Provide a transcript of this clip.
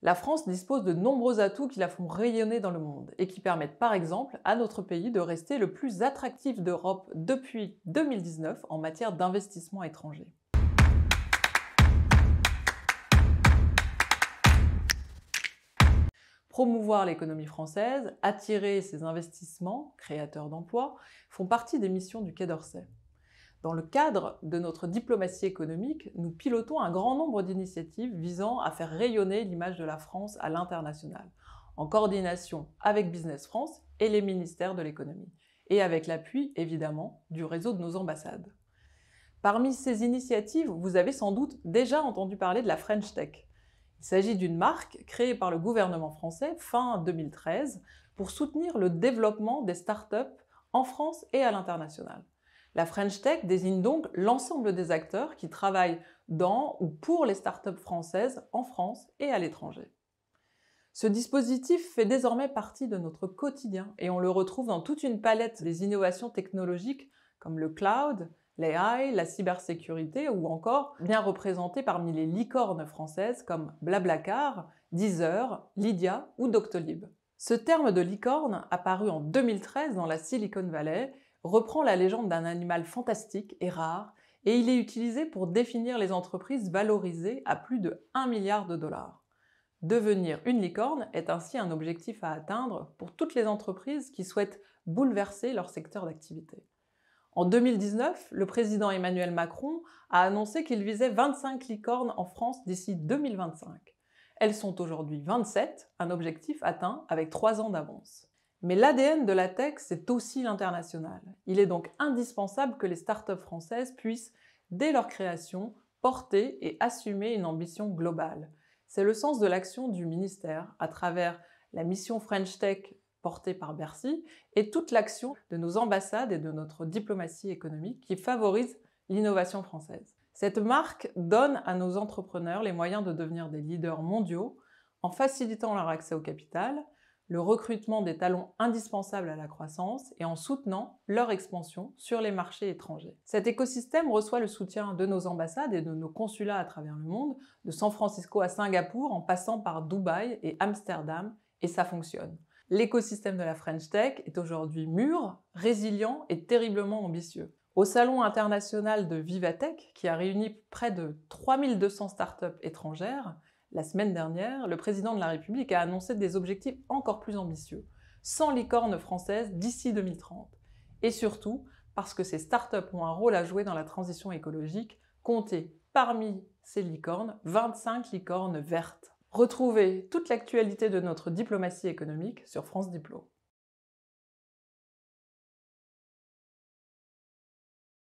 La France dispose de nombreux atouts qui la font rayonner dans le monde et qui permettent par exemple à notre pays de rester le plus attractif d'Europe depuis 2019 en matière d'investissement étranger. promouvoir l'économie française, attirer ses investissements, créateurs d'emplois, font partie des missions du Quai d'Orsay. Dans le cadre de notre diplomatie économique, nous pilotons un grand nombre d'initiatives visant à faire rayonner l'image de la France à l'international, en coordination avec Business France et les ministères de l'économie, et avec l'appui, évidemment, du réseau de nos ambassades. Parmi ces initiatives, vous avez sans doute déjà entendu parler de la French Tech. Il s'agit d'une marque créée par le gouvernement français fin 2013 pour soutenir le développement des start-up en France et à l'international. La French Tech désigne donc l'ensemble des acteurs qui travaillent dans ou pour les startups françaises en France et à l'étranger. Ce dispositif fait désormais partie de notre quotidien et on le retrouve dans toute une palette des innovations technologiques comme le cloud, l'AI, la cybersécurité ou encore bien représenté parmi les licornes françaises comme Blablacar, Deezer, Lydia ou Doctolib. Ce terme de licorne, apparu en 2013 dans la Silicon Valley, reprend la légende d'un animal fantastique et rare, et il est utilisé pour définir les entreprises valorisées à plus de 1 milliard de dollars. Devenir une licorne est ainsi un objectif à atteindre pour toutes les entreprises qui souhaitent bouleverser leur secteur d'activité. En 2019, le président Emmanuel Macron a annoncé qu'il visait 25 licornes en France d'ici 2025. Elles sont aujourd'hui 27, un objectif atteint avec 3 ans d'avance. Mais l'ADN de la tech, c'est aussi l'international. Il est donc indispensable que les startups françaises puissent, dès leur création, porter et assumer une ambition globale. C'est le sens de l'action du ministère à travers la mission French Tech portée par Bercy et toute l'action de nos ambassades et de notre diplomatie économique qui favorise l'innovation française. Cette marque donne à nos entrepreneurs les moyens de devenir des leaders mondiaux en facilitant leur accès au capital, le recrutement des talents indispensables à la croissance et en soutenant leur expansion sur les marchés étrangers. Cet écosystème reçoit le soutien de nos ambassades et de nos consulats à travers le monde, de San Francisco à Singapour en passant par Dubaï et Amsterdam, et ça fonctionne. L'écosystème de la French Tech est aujourd'hui mûr, résilient et terriblement ambitieux. Au Salon international de Vivatech, qui a réuni près de 3200 startups étrangères, la semaine dernière, le président de la République a annoncé des objectifs encore plus ambitieux, 100 licornes françaises d'ici 2030. Et surtout, parce que ces startups ont un rôle à jouer dans la transition écologique, comptez parmi ces licornes 25 licornes vertes. Retrouvez toute l'actualité de notre diplomatie économique sur France Diplo.